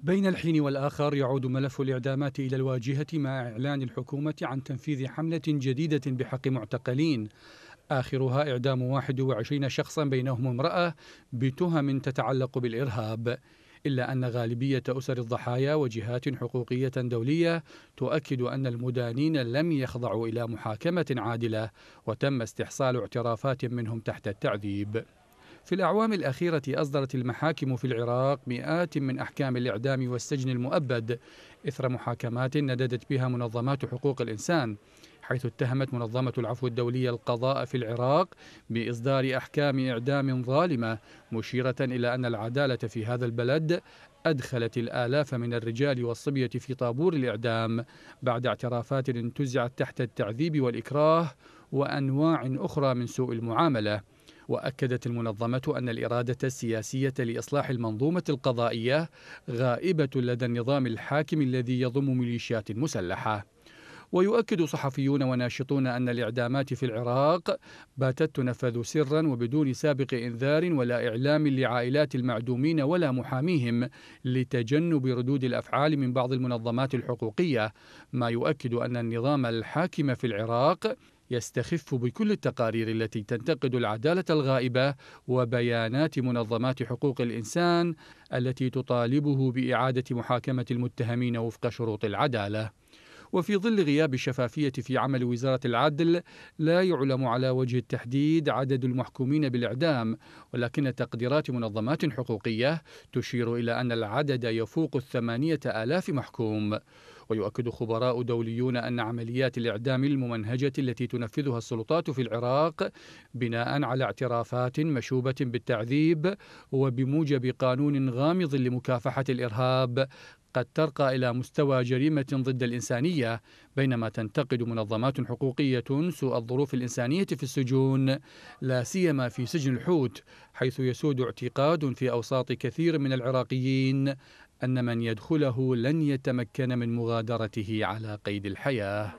بين الحين والآخر يعود ملف الإعدامات إلى الواجهة مع إعلان الحكومة عن تنفيذ حملة جديدة بحق معتقلين آخرها إعدام 21 شخصا بينهم امرأة بتهم تتعلق بالإرهاب إلا أن غالبية أسر الضحايا وجهات حقوقية دولية تؤكد أن المدانين لم يخضعوا إلى محاكمة عادلة وتم استحصال اعترافات منهم تحت التعذيب في الأعوام الأخيرة أصدرت المحاكم في العراق مئات من أحكام الإعدام والسجن المؤبد إثر محاكمات نددت بها منظمات حقوق الإنسان حيث اتهمت منظمة العفو الدولية القضاء في العراق بإصدار أحكام إعدام ظالمة مشيرة إلى أن العدالة في هذا البلد أدخلت الآلاف من الرجال والصبية في طابور الإعدام بعد اعترافات انتزعت تحت التعذيب والإكراه وأنواع أخرى من سوء المعاملة وأكدت المنظمة أن الإرادة السياسية لإصلاح المنظومة القضائية غائبة لدى النظام الحاكم الذي يضم ميليشيات مسلحة ويؤكد صحفيون وناشطون أن الإعدامات في العراق باتت تنفذ سرا وبدون سابق إنذار ولا إعلام لعائلات المعدومين ولا محاميهم لتجنب ردود الأفعال من بعض المنظمات الحقوقية ما يؤكد أن النظام الحاكم في العراق يستخف بكل التقارير التي تنتقد العداله الغائبه وبيانات منظمات حقوق الانسان التي تطالبه باعاده محاكمه المتهمين وفق شروط العداله وفي ظل غياب الشفافية في عمل وزارة العدل لا يعلم على وجه التحديد عدد المحكومين بالإعدام ولكن تقديرات منظمات حقوقية تشير إلى أن العدد يفوق الثمانية آلاف محكوم ويؤكد خبراء دوليون أن عمليات الإعدام الممنهجة التي تنفذها السلطات في العراق بناء على اعترافات مشوبة بالتعذيب وبموجب قانون غامض لمكافحة الإرهاب قد ترقى إلى مستوى جريمة ضد الإنسانية بينما تنتقد منظمات حقوقية سوء الظروف الإنسانية في السجون لا سيما في سجن الحوت حيث يسود اعتقاد في أوساط كثير من العراقيين أن من يدخله لن يتمكن من مغادرته على قيد الحياة